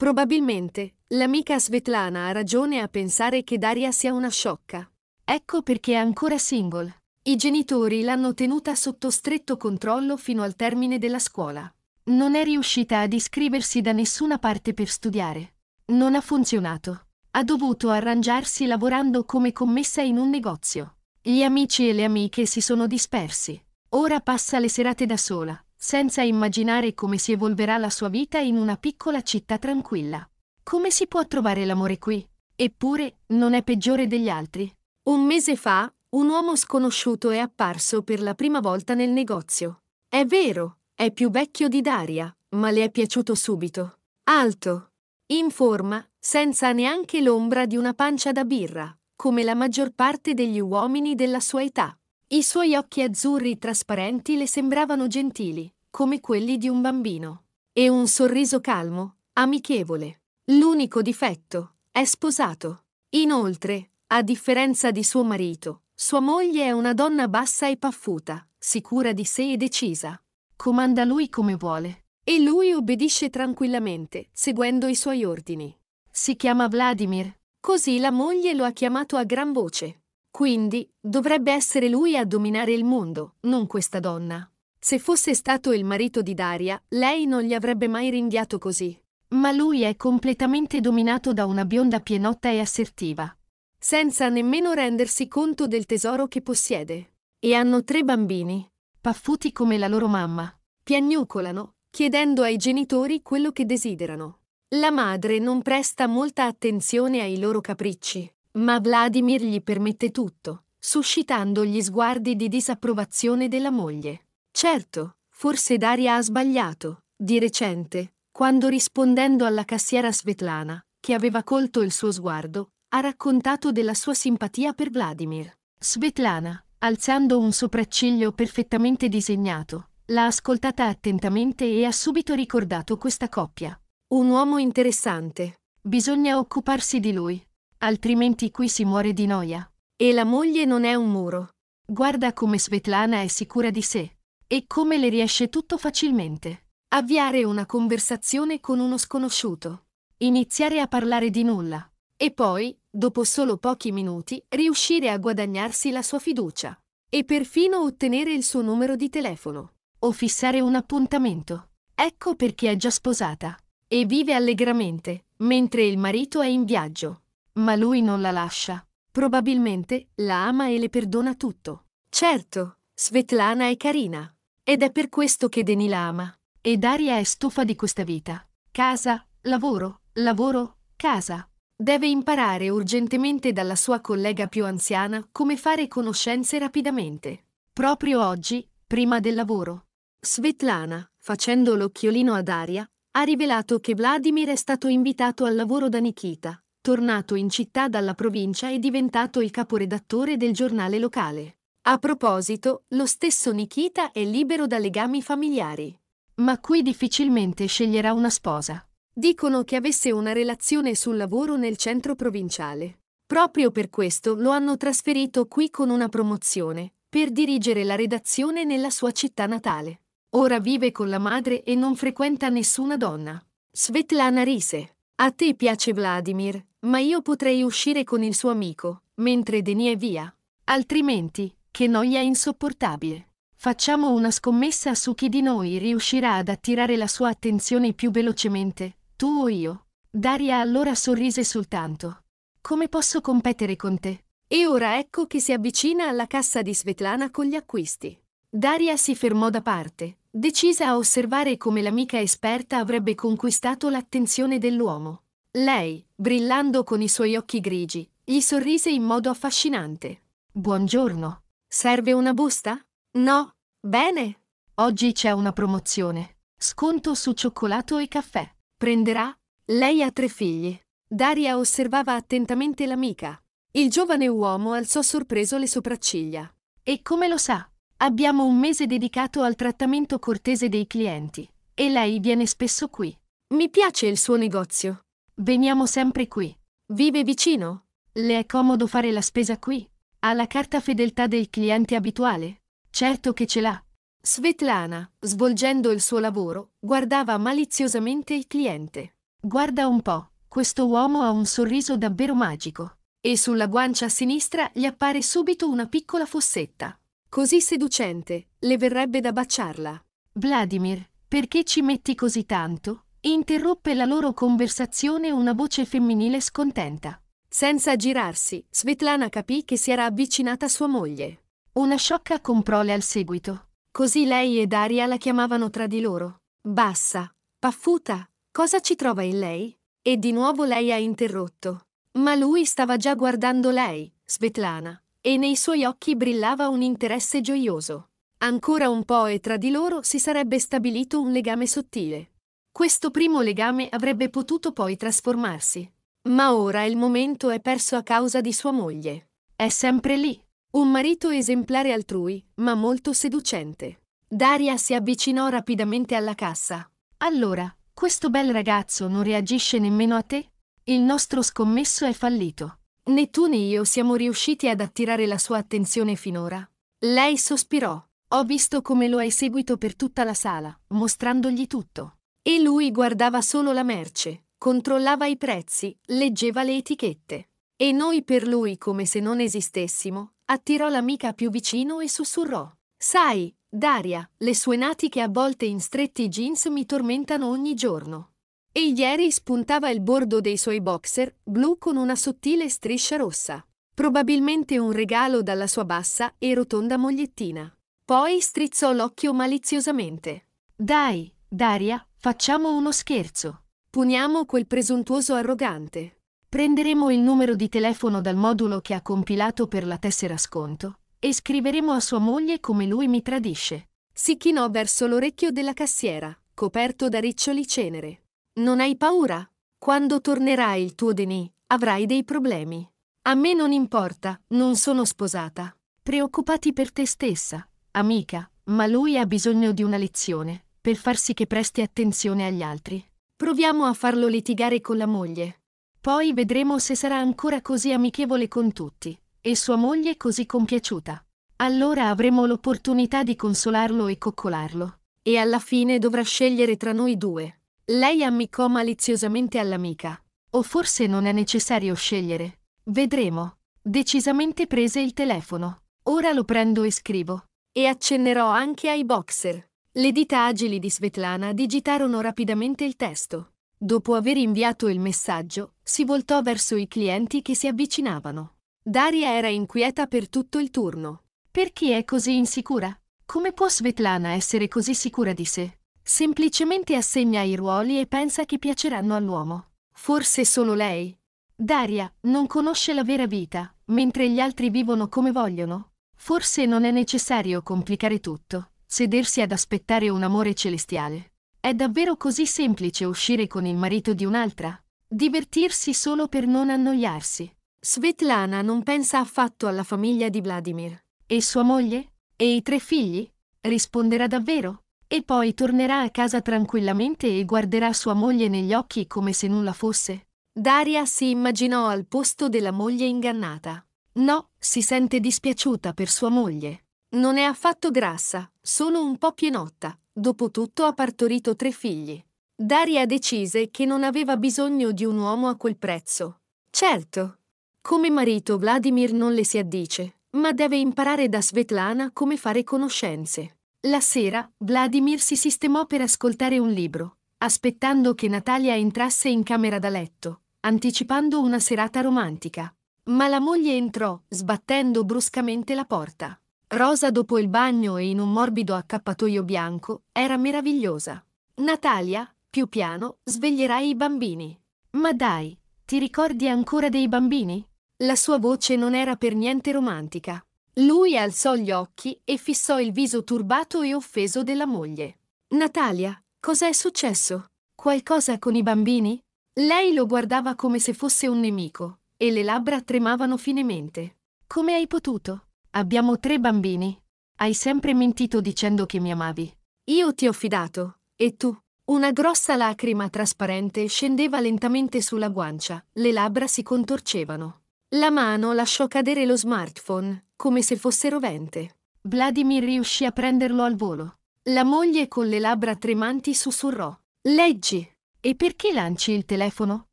Probabilmente, l'amica Svetlana ha ragione a pensare che Daria sia una sciocca. Ecco perché è ancora single. I genitori l'hanno tenuta sotto stretto controllo fino al termine della scuola. Non è riuscita ad iscriversi da nessuna parte per studiare. Non ha funzionato. Ha dovuto arrangiarsi lavorando come commessa in un negozio. Gli amici e le amiche si sono dispersi. Ora passa le serate da sola, senza immaginare come si evolverà la sua vita in una piccola città tranquilla. Come si può trovare l'amore qui? Eppure, non è peggiore degli altri. Un mese fa, un uomo sconosciuto è apparso per la prima volta nel negozio. È vero, è più vecchio di Daria, ma le è piaciuto subito. Alto, in forma, senza neanche l'ombra di una pancia da birra, come la maggior parte degli uomini della sua età. I suoi occhi azzurri trasparenti le sembravano gentili, come quelli di un bambino. E un sorriso calmo, amichevole. L'unico difetto, è sposato. Inoltre, a differenza di suo marito, sua moglie è una donna bassa e paffuta, sicura di sé e decisa. Comanda lui come vuole. E lui obbedisce tranquillamente, seguendo i suoi ordini. Si chiama Vladimir, così la moglie lo ha chiamato a gran voce. Quindi, dovrebbe essere lui a dominare il mondo, non questa donna. Se fosse stato il marito di Daria, lei non gli avrebbe mai rinviato così. Ma lui è completamente dominato da una bionda pienotta e assertiva, senza nemmeno rendersi conto del tesoro che possiede. E hanno tre bambini, paffuti come la loro mamma, piagnucolano, chiedendo ai genitori quello che desiderano. La madre non presta molta attenzione ai loro capricci, ma Vladimir gli permette tutto, suscitando gli sguardi di disapprovazione della moglie. Certo, forse Daria ha sbagliato, di recente, quando rispondendo alla cassiera Svetlana, che aveva colto il suo sguardo, ha raccontato della sua simpatia per Vladimir. Svetlana, alzando un sopracciglio perfettamente disegnato, l'ha ascoltata attentamente e ha subito ricordato questa coppia. Un uomo interessante. Bisogna occuparsi di lui, altrimenti qui si muore di noia. E la moglie non è un muro. Guarda come Svetlana è sicura di sé e come le riesce tutto facilmente. Avviare una conversazione con uno sconosciuto. Iniziare a parlare di nulla. E poi, dopo solo pochi minuti, riuscire a guadagnarsi la sua fiducia. E perfino ottenere il suo numero di telefono. O fissare un appuntamento. Ecco perché è già sposata. E vive allegramente, mentre il marito è in viaggio. Ma lui non la lascia. Probabilmente la ama e le perdona tutto. Certo, Svetlana è carina. Ed è per questo che Deni la ama. E Daria è stufa di questa vita. Casa, lavoro, lavoro, casa. Deve imparare urgentemente dalla sua collega più anziana come fare conoscenze rapidamente. Proprio oggi, prima del lavoro. Svetlana, facendo l'occhiolino ad Daria, ha rivelato che Vladimir è stato invitato al lavoro da Nikita tornato in città dalla provincia e diventato il caporedattore del giornale locale. A proposito, lo stesso Nikita è libero da legami familiari. Ma qui difficilmente sceglierà una sposa. Dicono che avesse una relazione sul lavoro nel centro provinciale. Proprio per questo lo hanno trasferito qui con una promozione, per dirigere la redazione nella sua città natale. Ora vive con la madre e non frequenta nessuna donna. Svetlana rise. A te piace Vladimir, ma io potrei uscire con il suo amico, mentre Denis è via. Altrimenti, che noia insopportabile. Facciamo una scommessa su chi di noi riuscirà ad attirare la sua attenzione più velocemente, tu o io. Daria allora sorrise soltanto. Come posso competere con te? E ora ecco che si avvicina alla cassa di Svetlana con gli acquisti. Daria si fermò da parte, decisa a osservare come l'amica esperta avrebbe conquistato l'attenzione dell'uomo. Lei, brillando con i suoi occhi grigi, gli sorrise in modo affascinante. Buongiorno. Serve una busta? No. Bene. Oggi c'è una promozione. Sconto su cioccolato e caffè. Prenderà? Lei ha tre figli. Daria osservava attentamente l'amica. Il giovane uomo alzò sorpreso le sopracciglia. E come lo sa? Abbiamo un mese dedicato al trattamento cortese dei clienti e lei viene spesso qui. Mi piace il suo negozio. Veniamo sempre qui. Vive vicino? Le è comodo fare la spesa qui? Ha la carta fedeltà del cliente abituale? Certo che ce l'ha. Svetlana, svolgendo il suo lavoro, guardava maliziosamente il cliente. Guarda un po', questo uomo ha un sorriso davvero magico. E sulla guancia sinistra gli appare subito una piccola fossetta. Così seducente, le verrebbe da baciarla. Vladimir, perché ci metti così tanto? Interruppe la loro conversazione una voce femminile scontenta. Senza girarsi, Svetlana capì che si era avvicinata sua moglie. Una sciocca comprole al seguito. Così lei e Daria la chiamavano tra di loro. Bassa, paffuta, cosa ci trova in lei? E di nuovo lei ha interrotto. Ma lui stava già guardando lei, Svetlana, e nei suoi occhi brillava un interesse gioioso. Ancora un po' e tra di loro si sarebbe stabilito un legame sottile. Questo primo legame avrebbe potuto poi trasformarsi. Ma ora il momento è perso a causa di sua moglie. È sempre lì. Un marito esemplare altrui, ma molto seducente. Daria si avvicinò rapidamente alla cassa. Allora, questo bel ragazzo non reagisce nemmeno a te? Il nostro scommesso è fallito. Né tu né io siamo riusciti ad attirare la sua attenzione finora. Lei sospirò. Ho visto come lo hai seguito per tutta la sala, mostrandogli tutto. E lui guardava solo la merce, controllava i prezzi, leggeva le etichette. E noi per lui come se non esistessimo, attirò l'amica più vicino e sussurrò. Sai, Daria, le sue natiche avvolte in stretti jeans mi tormentano ogni giorno. E ieri spuntava il bordo dei suoi boxer, blu con una sottile striscia rossa. Probabilmente un regalo dalla sua bassa e rotonda mogliettina. Poi strizzò l'occhio maliziosamente. Dai, Daria, facciamo uno scherzo. Puniamo quel presuntuoso arrogante. Prenderemo il numero di telefono dal modulo che ha compilato per la tessera sconto e scriveremo a sua moglie come lui mi tradisce. Si chinò verso l'orecchio della cassiera, coperto da riccioli cenere. Non hai paura? Quando tornerà il tuo Denis, avrai dei problemi. A me non importa, non sono sposata. Preoccupati per te stessa, amica, ma lui ha bisogno di una lezione, per far sì che presti attenzione agli altri. Proviamo a farlo litigare con la moglie. Poi vedremo se sarà ancora così amichevole con tutti, e sua moglie così compiaciuta. Allora avremo l'opportunità di consolarlo e coccolarlo. E alla fine dovrà scegliere tra noi due. Lei ammiccò maliziosamente all'amica. O forse non è necessario scegliere. Vedremo. Decisamente prese il telefono. Ora lo prendo e scrivo. E accennerò anche ai boxer. Le dita agili di Svetlana digitarono rapidamente il testo. Dopo aver inviato il messaggio, si voltò verso i clienti che si avvicinavano. Daria era inquieta per tutto il turno. Perché è così insicura? Come può Svetlana essere così sicura di sé? Semplicemente assegna i ruoli e pensa che piaceranno all'uomo. Forse solo lei. Daria non conosce la vera vita, mentre gli altri vivono come vogliono. Forse non è necessario complicare tutto, sedersi ad aspettare un amore celestiale. È davvero così semplice uscire con il marito di un'altra? Divertirsi solo per non annoiarsi. Svetlana non pensa affatto alla famiglia di Vladimir. E sua moglie? E i tre figli? Risponderà davvero? E poi tornerà a casa tranquillamente e guarderà sua moglie negli occhi come se nulla fosse. Daria si immaginò al posto della moglie ingannata. No, si sente dispiaciuta per sua moglie. Non è affatto grassa, solo un po' pienotta. Dopotutto ha partorito tre figli. Daria decise che non aveva bisogno di un uomo a quel prezzo. Certo. Come marito Vladimir non le si addice, ma deve imparare da Svetlana come fare conoscenze. La sera, Vladimir si sistemò per ascoltare un libro, aspettando che Natalia entrasse in camera da letto, anticipando una serata romantica. Ma la moglie entrò, sbattendo bruscamente la porta. Rosa dopo il bagno e in un morbido accappatoio bianco, era meravigliosa. Natalia, più piano, sveglierai i bambini. Ma dai, ti ricordi ancora dei bambini? La sua voce non era per niente romantica. Lui alzò gli occhi e fissò il viso turbato e offeso della moglie. Natalia, cosa è successo? Qualcosa con i bambini? Lei lo guardava come se fosse un nemico, e le labbra tremavano finemente. Come hai potuto? Abbiamo tre bambini. Hai sempre mentito dicendo che mi amavi. Io ti ho fidato, e tu? Una grossa lacrima trasparente scendeva lentamente sulla guancia, le labbra si contorcevano. La mano lasciò cadere lo smartphone come se fosse rovente. Vladimir riuscì a prenderlo al volo. La moglie con le labbra tremanti sussurrò. Leggi. E perché lanci il telefono?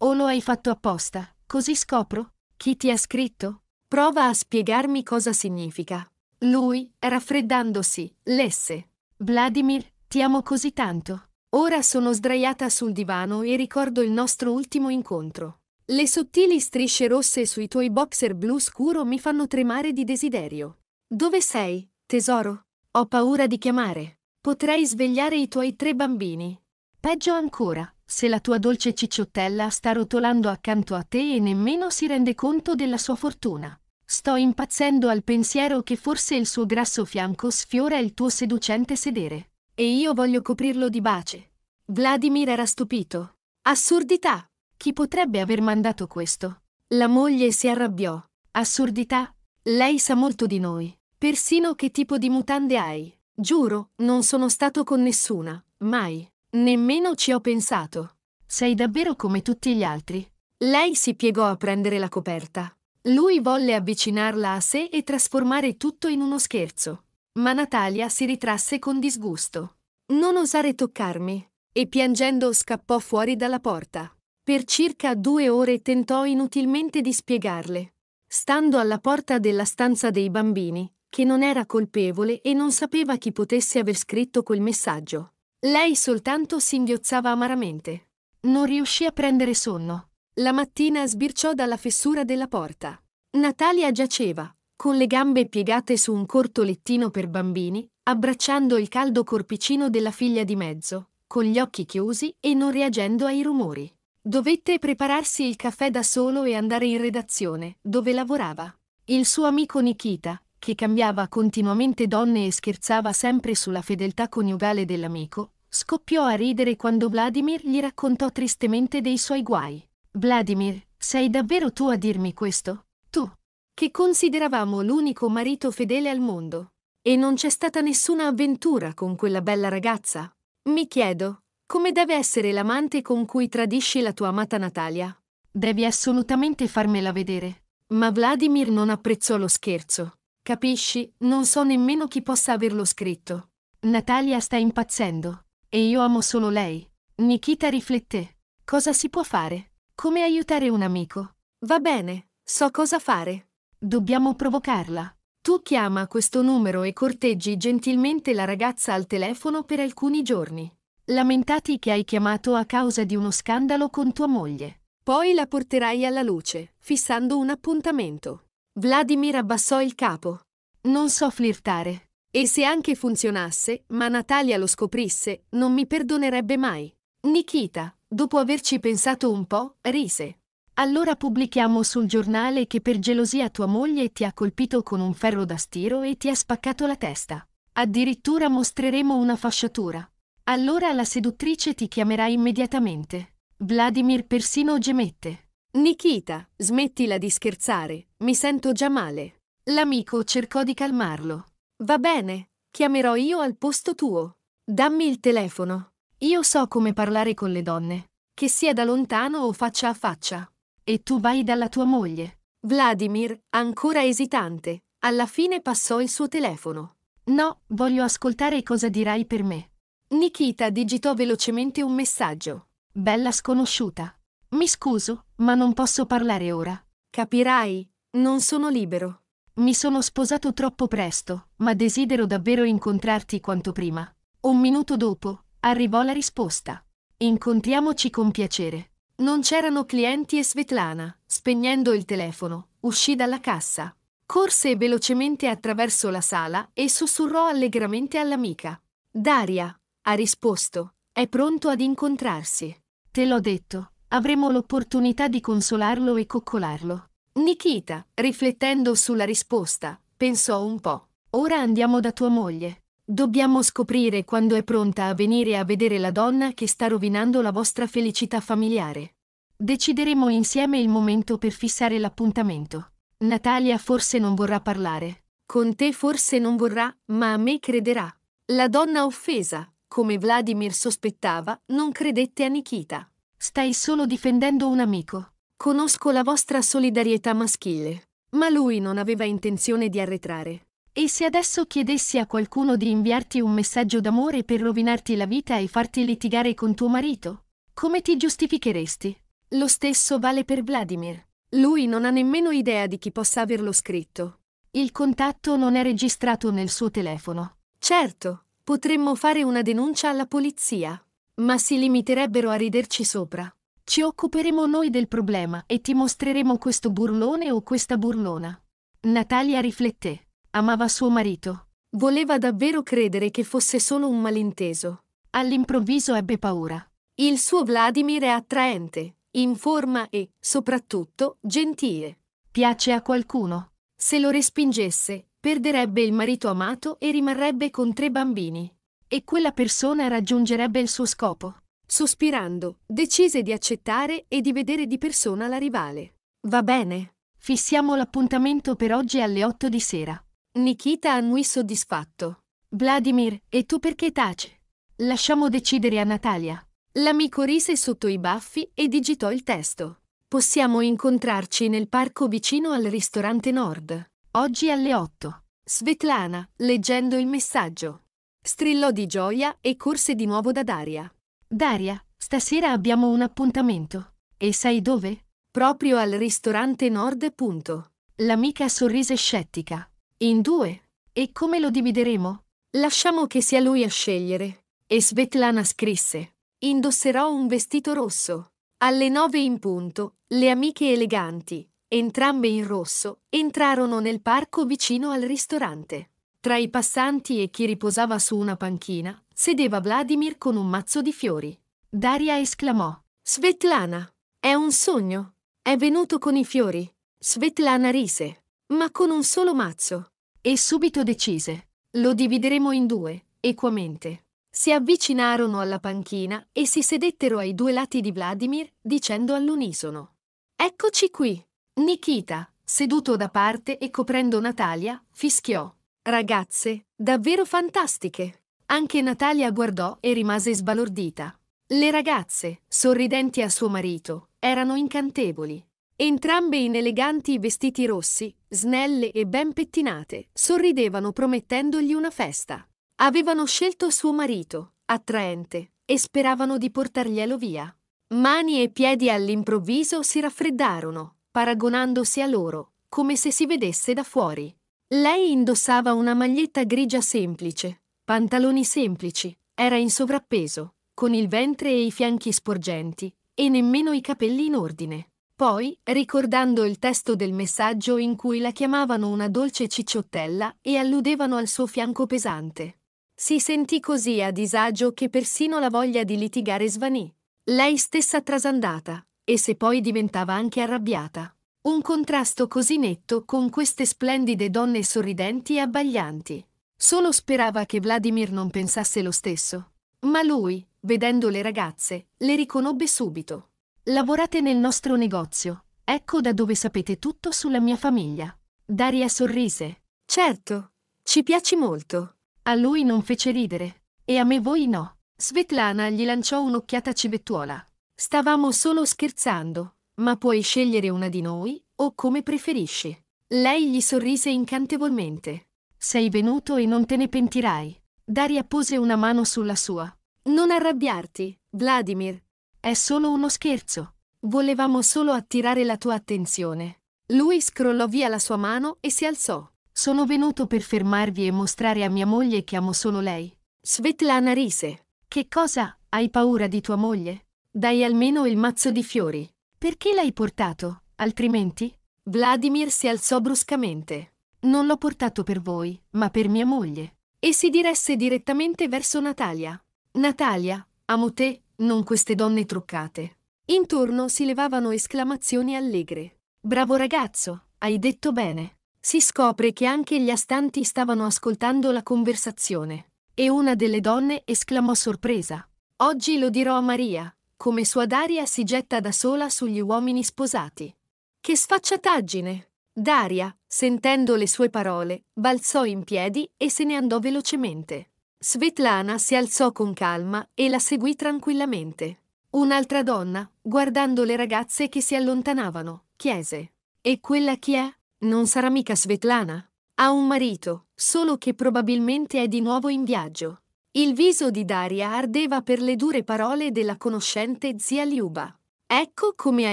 O lo hai fatto apposta? Così scopro? Chi ti ha scritto? Prova a spiegarmi cosa significa. Lui, raffreddandosi, lesse. Vladimir, ti amo così tanto. Ora sono sdraiata sul divano e ricordo il nostro ultimo incontro. Le sottili strisce rosse sui tuoi boxer blu scuro mi fanno tremare di desiderio. Dove sei, tesoro? Ho paura di chiamare. Potrei svegliare i tuoi tre bambini. Peggio ancora, se la tua dolce cicciottella sta rotolando accanto a te e nemmeno si rende conto della sua fortuna. Sto impazzendo al pensiero che forse il suo grasso fianco sfiora il tuo seducente sedere. E io voglio coprirlo di bace. Vladimir era stupito. Assurdità! Chi potrebbe aver mandato questo? La moglie si arrabbiò. Assurdità? Lei sa molto di noi. Persino che tipo di mutande hai? Giuro, non sono stato con nessuna, mai. Nemmeno ci ho pensato. Sei davvero come tutti gli altri. Lei si piegò a prendere la coperta. Lui volle avvicinarla a sé e trasformare tutto in uno scherzo. Ma Natalia si ritrasse con disgusto. Non osare toccarmi. E piangendo scappò fuori dalla porta. Per circa due ore tentò inutilmente di spiegarle. Stando alla porta della stanza dei bambini, che non era colpevole e non sapeva chi potesse aver scritto quel messaggio. Lei soltanto singhiozzava amaramente. Non riuscì a prendere sonno. La mattina sbirciò dalla fessura della porta. Natalia giaceva, con le gambe piegate su un corto lettino per bambini, abbracciando il caldo corpicino della figlia di mezzo, con gli occhi chiusi e non reagendo ai rumori. Dovette prepararsi il caffè da solo e andare in redazione, dove lavorava. Il suo amico Nikita, che cambiava continuamente donne e scherzava sempre sulla fedeltà coniugale dell'amico, scoppiò a ridere quando Vladimir gli raccontò tristemente dei suoi guai. Vladimir, sei davvero tu a dirmi questo? Tu, che consideravamo l'unico marito fedele al mondo. E non c'è stata nessuna avventura con quella bella ragazza? Mi chiedo, come deve essere l'amante con cui tradisci la tua amata Natalia? Devi assolutamente farmela vedere. Ma Vladimir non apprezzò lo scherzo. Capisci, non so nemmeno chi possa averlo scritto. Natalia sta impazzendo. E io amo solo lei. Nikita rifletté. Cosa si può fare? Come aiutare un amico? Va bene, so cosa fare. Dobbiamo provocarla. Tu chiama questo numero e corteggi gentilmente la ragazza al telefono per alcuni giorni lamentati che hai chiamato a causa di uno scandalo con tua moglie. Poi la porterai alla luce, fissando un appuntamento. Vladimir abbassò il capo. Non so flirtare. E se anche funzionasse, ma Natalia lo scoprisse, non mi perdonerebbe mai. Nikita, dopo averci pensato un po', rise. Allora pubblichiamo sul giornale che per gelosia tua moglie ti ha colpito con un ferro da stiro e ti ha spaccato la testa. Addirittura mostreremo una fasciatura. Allora la seduttrice ti chiamerà immediatamente. Vladimir persino gemette. Nikita, smettila di scherzare, mi sento già male. L'amico cercò di calmarlo. Va bene, chiamerò io al posto tuo. Dammi il telefono. Io so come parlare con le donne, che sia da lontano o faccia a faccia. E tu vai dalla tua moglie. Vladimir, ancora esitante, alla fine passò il suo telefono. No, voglio ascoltare cosa dirai per me. Nikita digitò velocemente un messaggio. Bella sconosciuta. Mi scuso, ma non posso parlare ora. Capirai, non sono libero. Mi sono sposato troppo presto, ma desidero davvero incontrarti quanto prima. Un minuto dopo, arrivò la risposta. Incontriamoci con piacere. Non c'erano clienti e Svetlana, spegnendo il telefono, uscì dalla cassa. Corse velocemente attraverso la sala e sussurrò allegramente all'amica. Daria, ha risposto, è pronto ad incontrarsi. Te l'ho detto, avremo l'opportunità di consolarlo e coccolarlo. Nikita, riflettendo sulla risposta, pensò un po'. Ora andiamo da tua moglie. Dobbiamo scoprire quando è pronta a venire a vedere la donna che sta rovinando la vostra felicità familiare. Decideremo insieme il momento per fissare l'appuntamento. Natalia forse non vorrà parlare. Con te forse non vorrà, ma a me crederà. La donna offesa, come Vladimir sospettava, non credette a Nikita. Stai solo difendendo un amico. Conosco la vostra solidarietà maschile. Ma lui non aveva intenzione di arretrare. E se adesso chiedessi a qualcuno di inviarti un messaggio d'amore per rovinarti la vita e farti litigare con tuo marito? Come ti giustificheresti? Lo stesso vale per Vladimir. Lui non ha nemmeno idea di chi possa averlo scritto. Il contatto non è registrato nel suo telefono. Certo, Potremmo fare una denuncia alla polizia, ma si limiterebbero a riderci sopra. Ci occuperemo noi del problema e ti mostreremo questo burlone o questa burlona. Natalia rifletté. Amava suo marito. Voleva davvero credere che fosse solo un malinteso. All'improvviso ebbe paura. Il suo Vladimir è attraente, in forma e, soprattutto, gentile. Piace a qualcuno. Se lo respingesse, Perderebbe il marito amato e rimarrebbe con tre bambini. E quella persona raggiungerebbe il suo scopo. Sospirando, decise di accettare e di vedere di persona la rivale. Va bene. Fissiamo l'appuntamento per oggi alle 8 di sera. Nikita annui soddisfatto. Vladimir, e tu perché taci? Lasciamo decidere a Natalia. L'amico rise sotto i baffi e digitò il testo. Possiamo incontrarci nel parco vicino al ristorante Nord. Oggi alle 8. Svetlana, leggendo il messaggio. Strillò di gioia e corse di nuovo da Daria. Daria, stasera abbiamo un appuntamento. E sai dove? Proprio al ristorante Nord. Punto. L'amica sorrise scettica. In due. E come lo divideremo? Lasciamo che sia lui a scegliere. E Svetlana scrisse. Indosserò un vestito rosso. Alle nove in punto, le amiche eleganti, entrambe in rosso, entrarono nel parco vicino al ristorante. Tra i passanti e chi riposava su una panchina, sedeva Vladimir con un mazzo di fiori. Daria esclamò: Svetlana, è un sogno. È venuto con i fiori. Svetlana rise, ma con un solo mazzo. E subito decise: Lo divideremo in due, equamente. Si avvicinarono alla panchina e si sedettero ai due lati di Vladimir, dicendo all'unisono: Eccoci qui. Nikita, seduto da parte e coprendo Natalia, fischiò. Ragazze, davvero fantastiche. Anche Natalia guardò e rimase sbalordita. Le ragazze, sorridenti a suo marito, erano incantevoli. Entrambe in eleganti vestiti rossi, snelle e ben pettinate, sorridevano promettendogli una festa. Avevano scelto suo marito, attraente, e speravano di portarglielo via. Mani e piedi all'improvviso si raffreddarono, paragonandosi a loro, come se si vedesse da fuori. Lei indossava una maglietta grigia semplice, pantaloni semplici, era in sovrappeso, con il ventre e i fianchi sporgenti, e nemmeno i capelli in ordine. Poi, ricordando il testo del messaggio in cui la chiamavano una dolce cicciottella e alludevano al suo fianco pesante. Si sentì così a disagio che persino la voglia di litigare svanì. Lei stessa trasandata, e se poi diventava anche arrabbiata. Un contrasto così netto con queste splendide donne sorridenti e abbaglianti. Solo sperava che Vladimir non pensasse lo stesso. Ma lui, vedendo le ragazze, le riconobbe subito. Lavorate nel nostro negozio. Ecco da dove sapete tutto sulla mia famiglia. Daria sorrise. Certo, ci piaci molto. A lui non fece ridere. E a me voi no. Svetlana gli lanciò un'occhiata civettuola. Stavamo solo scherzando, ma puoi scegliere una di noi o come preferisci. Lei gli sorrise incantevolmente. Sei venuto e non te ne pentirai. Daria pose una mano sulla sua. Non arrabbiarti, Vladimir. È solo uno scherzo. Volevamo solo attirare la tua attenzione. Lui scrollò via la sua mano e si alzò. Sono venuto per fermarvi e mostrare a mia moglie che amo solo lei. Svetlana rise. Che cosa? Hai paura di tua moglie? Dai almeno il mazzo di fiori. Perché l'hai portato, altrimenti? Vladimir si alzò bruscamente. Non l'ho portato per voi, ma per mia moglie. E si diresse direttamente verso Natalia. Natalia, amo te, non queste donne truccate. Intorno si levavano esclamazioni allegre. Bravo ragazzo, hai detto bene. Si scopre che anche gli astanti stavano ascoltando la conversazione. E una delle donne esclamò sorpresa. Oggi lo dirò a Maria, come sua Daria si getta da sola sugli uomini sposati. Che sfacciataggine! Daria, sentendo le sue parole, balzò in piedi e se ne andò velocemente. Svetlana si alzò con calma e la seguì tranquillamente. Un'altra donna, guardando le ragazze che si allontanavano, chiese: E quella chi è? Non sarà mica Svetlana? Ha un marito, solo che probabilmente è di nuovo in viaggio. Il viso di Daria ardeva per le dure parole della conoscente zia Liuba. Ecco come ha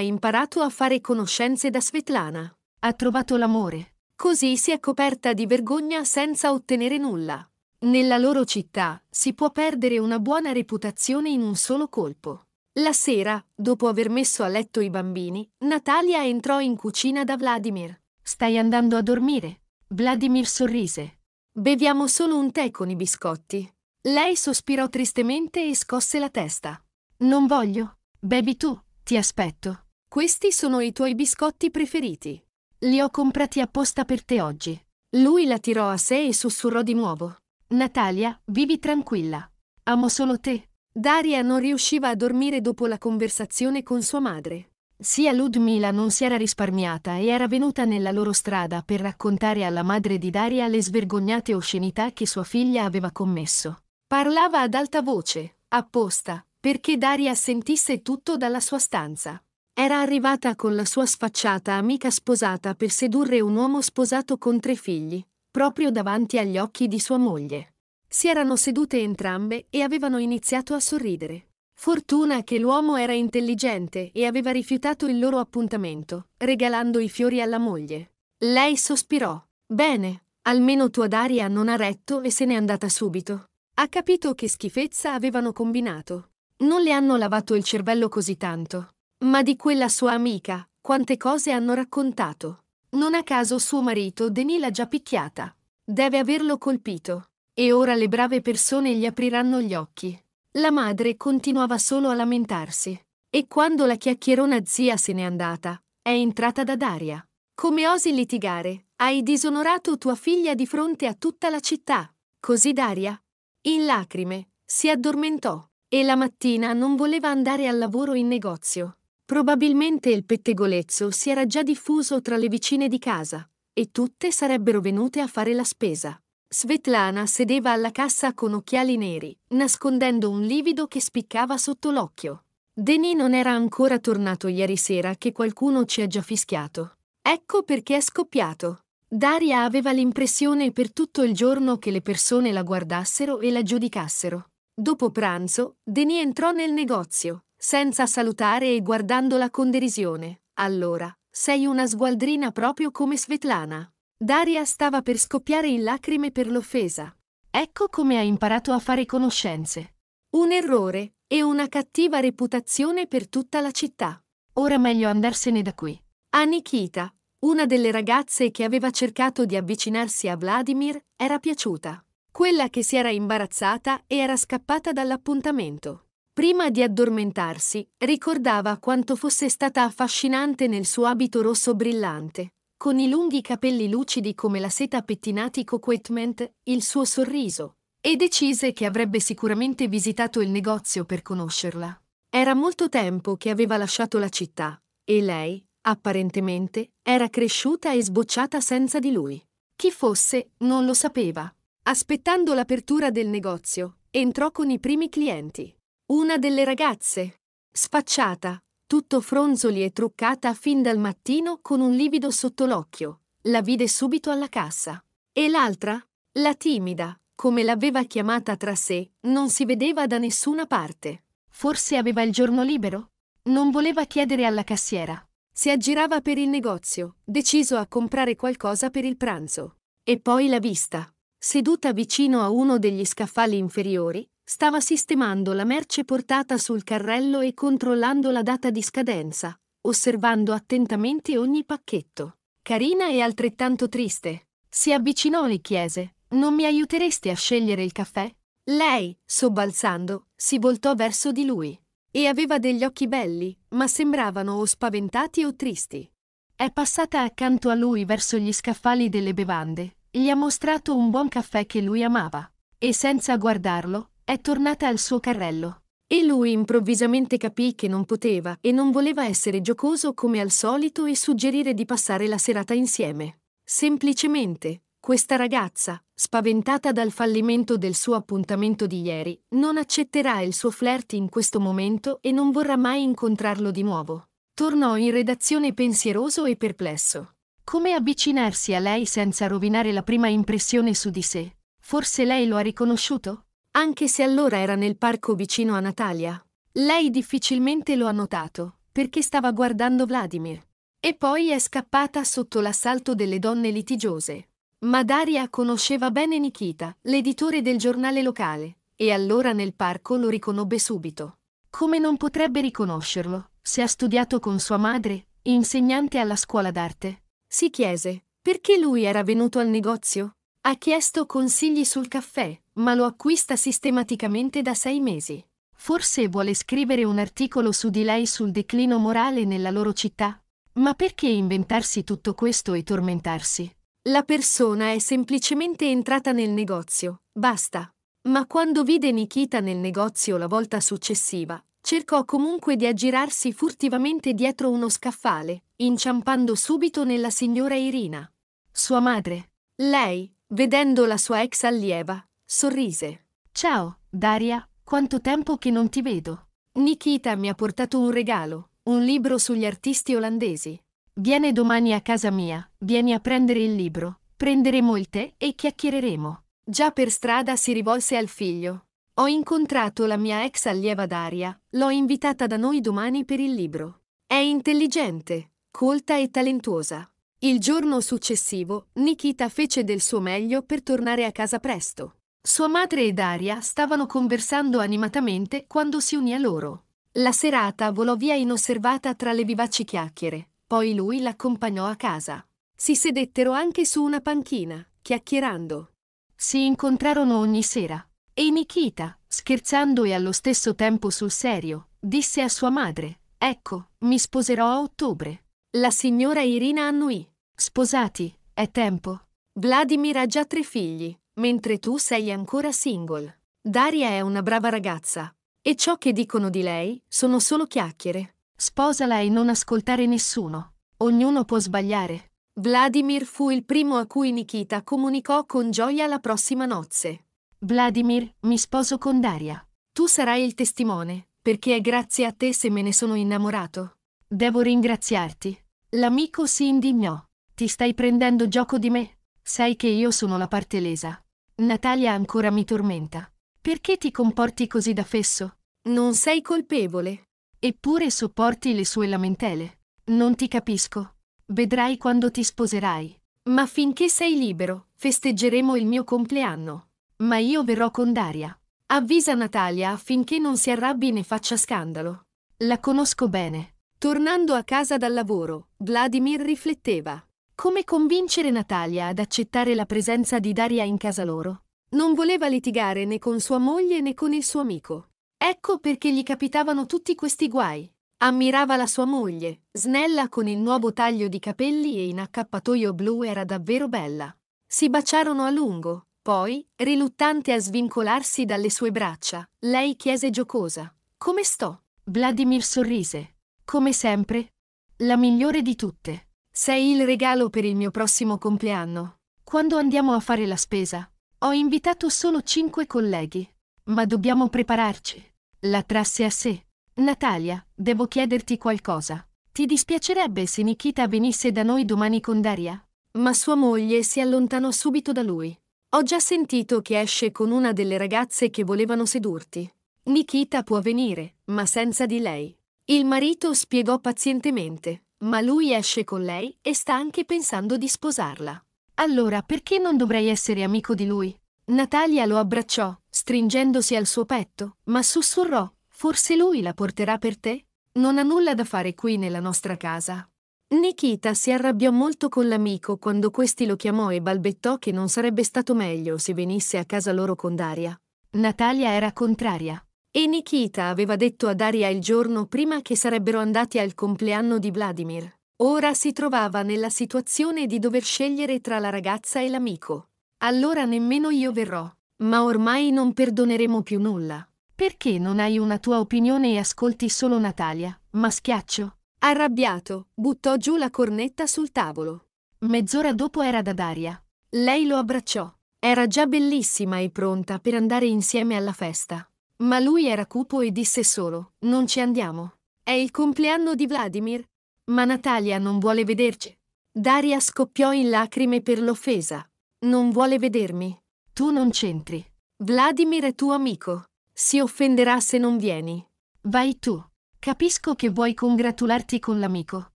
imparato a fare conoscenze da Svetlana. Ha trovato l'amore. Così si è coperta di vergogna senza ottenere nulla. Nella loro città si può perdere una buona reputazione in un solo colpo. La sera, dopo aver messo a letto i bambini, Natalia entrò in cucina da Vladimir. Stai andando a dormire? Vladimir sorrise. Beviamo solo un tè con i biscotti. Lei sospirò tristemente e scosse la testa. Non voglio. Bevi tu, ti aspetto. Questi sono i tuoi biscotti preferiti. Li ho comprati apposta per te oggi. Lui la tirò a sé e sussurrò di nuovo. Natalia, vivi tranquilla. Amo solo te. Daria non riusciva a dormire dopo la conversazione con sua madre. Sia Ludmila non si era risparmiata e era venuta nella loro strada per raccontare alla madre di Daria le svergognate oscenità che sua figlia aveva commesso. Parlava ad alta voce, apposta, perché Daria sentisse tutto dalla sua stanza. Era arrivata con la sua sfacciata amica sposata per sedurre un uomo sposato con tre figli, proprio davanti agli occhi di sua moglie. Si erano sedute entrambe e avevano iniziato a sorridere. Fortuna che l'uomo era intelligente e aveva rifiutato il loro appuntamento, regalando i fiori alla moglie. Lei sospirò. Bene, almeno tua Daria non ha retto e se n'è andata subito. Ha capito che schifezza avevano combinato. Non le hanno lavato il cervello così tanto. Ma di quella sua amica, quante cose hanno raccontato. Non a caso suo marito Denis l'ha già picchiata. Deve averlo colpito. E ora le brave persone gli apriranno gli occhi. La madre continuava solo a lamentarsi. E quando la chiacchierona zia se n'è andata, è entrata da Daria. Come osi litigare? Hai disonorato tua figlia di fronte a tutta la città. Così Daria, in lacrime, si addormentò e la mattina non voleva andare al lavoro in negozio. Probabilmente il pettegolezzo si era già diffuso tra le vicine di casa e tutte sarebbero venute a fare la spesa. Svetlana sedeva alla cassa con occhiali neri, nascondendo un livido che spiccava sotto l'occhio. Denis non era ancora tornato ieri sera che qualcuno ci ha già fischiato. Ecco perché è scoppiato. Daria aveva l'impressione per tutto il giorno che le persone la guardassero e la giudicassero. Dopo pranzo, Denis entrò nel negozio, senza salutare e guardandola con derisione. Allora, sei una sgualdrina proprio come Svetlana. Daria stava per scoppiare in lacrime per l'offesa. Ecco come ha imparato a fare conoscenze. Un errore e una cattiva reputazione per tutta la città. Ora meglio andarsene da qui. A Nikita, una delle ragazze che aveva cercato di avvicinarsi a Vladimir era piaciuta. Quella che si era imbarazzata e era scappata dall'appuntamento. Prima di addormentarsi, ricordava quanto fosse stata affascinante nel suo abito rosso brillante, con i lunghi capelli lucidi come la seta pettinati coquetment, il suo sorriso, e decise che avrebbe sicuramente visitato il negozio per conoscerla. Era molto tempo che aveva lasciato la città, e lei, apparentemente, era cresciuta e sbocciata senza di lui. Chi fosse, non lo sapeva. Aspettando l'apertura del negozio, entrò con i primi clienti. Una delle ragazze, sfacciata, tutto fronzoli e truccata fin dal mattino con un livido sotto l'occhio, la vide subito alla cassa. E l'altra, la timida, come l'aveva chiamata tra sé, non si vedeva da nessuna parte. Forse aveva il giorno libero? Non voleva chiedere alla cassiera. Si aggirava per il negozio, deciso a comprare qualcosa per il pranzo. E poi la vista. Seduta vicino a uno degli scaffali inferiori, stava sistemando la merce portata sul carrello e controllando la data di scadenza, osservando attentamente ogni pacchetto. Carina e altrettanto triste. Si avvicinò e chiese: Non mi aiuteresti a scegliere il caffè? Lei, sobbalzando, si voltò verso di lui. E aveva degli occhi belli, ma sembravano o spaventati o tristi. È passata accanto a lui verso gli scaffali delle bevande, gli ha mostrato un buon caffè che lui amava, e senza guardarlo, è tornata al suo carrello. E lui improvvisamente capì che non poteva e non voleva essere giocoso come al solito e suggerire di passare la serata insieme. Semplicemente, questa ragazza, spaventata dal fallimento del suo appuntamento di ieri, non accetterà il suo flirt in questo momento e non vorrà mai incontrarlo di nuovo. Tornò in redazione pensieroso e perplesso. Come avvicinarsi a lei senza rovinare la prima impressione su di sé? Forse lei lo ha riconosciuto? Anche se allora era nel parco vicino a Natalia. Lei difficilmente lo ha notato, perché stava guardando Vladimir. E poi è scappata sotto l'assalto delle donne litigiose. Ma Daria conosceva bene Nikita, l'editore del giornale locale, e allora nel parco lo riconobbe subito. Come non potrebbe riconoscerlo, se ha studiato con sua madre, insegnante alla scuola d'arte? Si chiese, perché lui era venuto al negozio? Ha chiesto consigli sul caffè, ma lo acquista sistematicamente da sei mesi. Forse vuole scrivere un articolo su di lei sul declino morale nella loro città? Ma perché inventarsi tutto questo e tormentarsi? La persona è semplicemente entrata nel negozio, basta. Ma quando vide Nikita nel negozio la volta successiva, cercò comunque di aggirarsi furtivamente dietro uno scaffale, inciampando subito nella signora Irina. Sua madre. Lei, vedendo la sua ex allieva, sorrise. Ciao, Daria, quanto tempo che non ti vedo. Nikita mi ha portato un regalo, un libro sugli artisti olandesi. Viene domani a casa mia, vieni a prendere il libro, prenderemo il tè e chiacchiereremo. Già per strada si rivolse al figlio. Ho incontrato la mia ex allieva Daria, l'ho invitata da noi domani per il libro. È intelligente, colta e talentuosa. Il giorno successivo, Nikita fece del suo meglio per tornare a casa presto. Sua madre e Daria stavano conversando animatamente quando si unì a loro. La serata volò via inosservata tra le vivaci chiacchiere. Poi lui l'accompagnò a casa. Si sedettero anche su una panchina, chiacchierando. Si incontrarono ogni sera. E Nikita, scherzando e allo stesso tempo sul serio, disse a sua madre, Ecco, mi sposerò a ottobre. La signora Irina annuì. Sposati, è tempo. Vladimir ha già tre figli, mentre tu sei ancora single. Daria è una brava ragazza. E ciò che dicono di lei sono solo chiacchiere. Sposala e non ascoltare nessuno. Ognuno può sbagliare. Vladimir fu il primo a cui Nikita comunicò con gioia la prossima nozze. Vladimir, mi sposo con Daria. Tu sarai il testimone, perché è grazie a te se me ne sono innamorato. Devo ringraziarti. L'amico si indignò. Ti stai prendendo gioco di me? Sai che io sono la parte lesa. Natalia ancora mi tormenta. Perché ti comporti così da fesso? Non sei colpevole. Eppure sopporti le sue lamentele. Non ti capisco. Vedrai quando ti sposerai. Ma finché sei libero, festeggeremo il mio compleanno. Ma io verrò con Daria. Avvisa Natalia affinché non si arrabbi né faccia scandalo. La conosco bene. Tornando a casa dal lavoro, Vladimir rifletteva. Come convincere Natalia ad accettare la presenza di Daria in casa loro? Non voleva litigare né con sua moglie né con il suo amico. Ecco perché gli capitavano tutti questi guai. Ammirava la sua moglie, snella con il nuovo taglio di capelli e in accappatoio blu era davvero bella. Si baciarono a lungo, poi, riluttante a svincolarsi dalle sue braccia, lei chiese giocosa: Come sto? Vladimir sorrise. Come sempre? La migliore di tutte. Sei il regalo per il mio prossimo compleanno. Quando andiamo a fare la spesa? Ho invitato solo cinque colleghi ma dobbiamo prepararci. La trasse a sé. Natalia, devo chiederti qualcosa. Ti dispiacerebbe se Nikita venisse da noi domani con Daria? Ma sua moglie si allontanò subito da lui. Ho già sentito che esce con una delle ragazze che volevano sedurti. Nikita può venire, ma senza di lei. Il marito spiegò pazientemente, ma lui esce con lei e sta anche pensando di sposarla. Allora perché non dovrei essere amico di lui? Natalia lo abbracciò, stringendosi al suo petto, ma sussurrò, forse lui la porterà per te? Non ha nulla da fare qui nella nostra casa. Nikita si arrabbiò molto con l'amico quando questi lo chiamò e balbettò che non sarebbe stato meglio se venisse a casa loro con Daria. Natalia era contraria. E Nikita aveva detto a Daria il giorno prima che sarebbero andati al compleanno di Vladimir. Ora si trovava nella situazione di dover scegliere tra la ragazza e l'amico allora nemmeno io verrò. Ma ormai non perdoneremo più nulla. Perché non hai una tua opinione e ascolti solo Natalia? maschiaccio? Arrabbiato, buttò giù la cornetta sul tavolo. Mezz'ora dopo era da Daria. Lei lo abbracciò. Era già bellissima e pronta per andare insieme alla festa. Ma lui era cupo e disse solo, non ci andiamo. È il compleanno di Vladimir. Ma Natalia non vuole vederci. Daria scoppiò in lacrime per l'offesa, non vuole vedermi. Tu non c'entri. Vladimir è tuo amico. Si offenderà se non vieni. Vai tu. Capisco che vuoi congratularti con l'amico.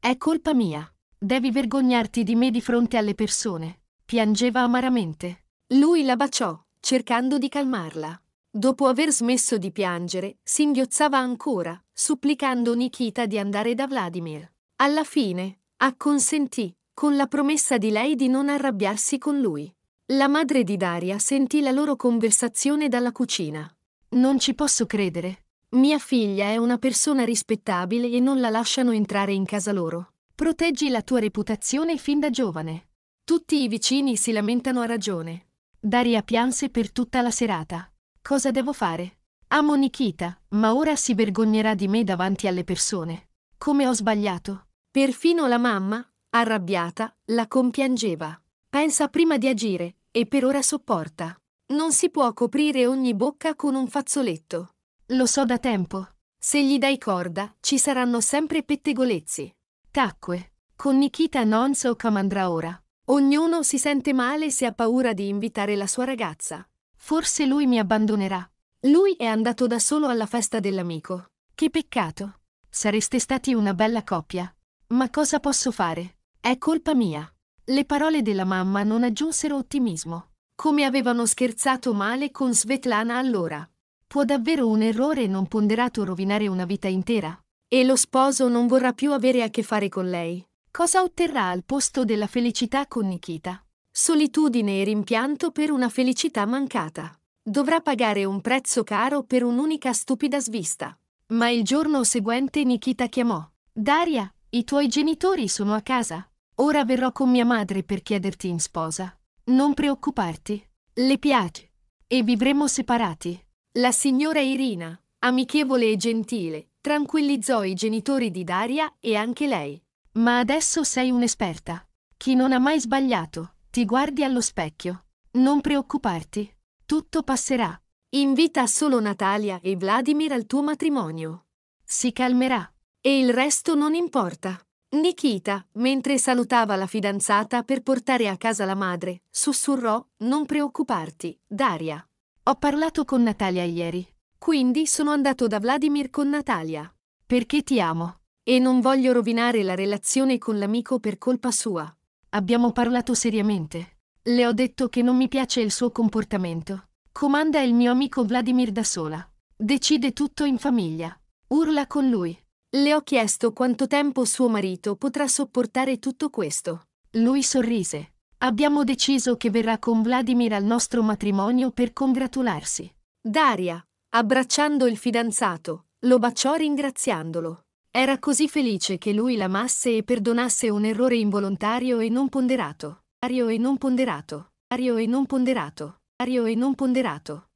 È colpa mia. Devi vergognarti di me di fronte alle persone. Piangeva amaramente. Lui la baciò, cercando di calmarla. Dopo aver smesso di piangere, singhiozzava ancora, supplicando Nikita di andare da Vladimir. Alla fine, acconsentì, con la promessa di lei di non arrabbiarsi con lui. La madre di Daria sentì la loro conversazione dalla cucina. Non ci posso credere. Mia figlia è una persona rispettabile e non la lasciano entrare in casa loro. Proteggi la tua reputazione fin da giovane. Tutti i vicini si lamentano a ragione. Daria pianse per tutta la serata. Cosa devo fare? Amo Nikita, ma ora si vergognerà di me davanti alle persone. Come ho sbagliato. Perfino la mamma, Arrabbiata, la compiangeva. Pensa prima di agire, e per ora sopporta. Non si può coprire ogni bocca con un fazzoletto. Lo so da tempo. Se gli dai corda, ci saranno sempre pettegolezzi. Tacque. Con Nikita non so come andrà ora. Ognuno si sente male se ha paura di invitare la sua ragazza. Forse lui mi abbandonerà. Lui è andato da solo alla festa dell'amico. Che peccato. Sareste stati una bella coppia. Ma cosa posso fare? È colpa mia. Le parole della mamma non aggiunsero ottimismo. Come avevano scherzato male con Svetlana allora. Può davvero un errore non ponderato rovinare una vita intera? E lo sposo non vorrà più avere a che fare con lei. Cosa otterrà al posto della felicità con Nikita? Solitudine e rimpianto per una felicità mancata. Dovrà pagare un prezzo caro per un'unica stupida svista. Ma il giorno seguente Nikita chiamò. Daria, i tuoi genitori sono a casa? Ora verrò con mia madre per chiederti in sposa. Non preoccuparti. Le piace. E vivremo separati. La signora Irina, amichevole e gentile, tranquillizzò i genitori di Daria e anche lei. Ma adesso sei un'esperta. Chi non ha mai sbagliato, ti guardi allo specchio. Non preoccuparti. Tutto passerà. Invita solo Natalia e Vladimir al tuo matrimonio. Si calmerà. E il resto non importa. Nikita, mentre salutava la fidanzata per portare a casa la madre, sussurrò, non preoccuparti, Daria. Ho parlato con Natalia ieri. Quindi sono andato da Vladimir con Natalia. Perché ti amo. E non voglio rovinare la relazione con l'amico per colpa sua. Abbiamo parlato seriamente. Le ho detto che non mi piace il suo comportamento. Comanda il mio amico Vladimir da sola. Decide tutto in famiglia. Urla con lui. Le ho chiesto quanto tempo suo marito potrà sopportare tutto questo. Lui sorrise. Abbiamo deciso che verrà con Vladimir al nostro matrimonio per congratularsi. Daria, abbracciando il fidanzato, lo baciò ringraziandolo. Era così felice che lui l'amasse e perdonasse un errore involontario e non ponderato. Ario e non ponderato. Ario e non ponderato. Ario e non ponderato.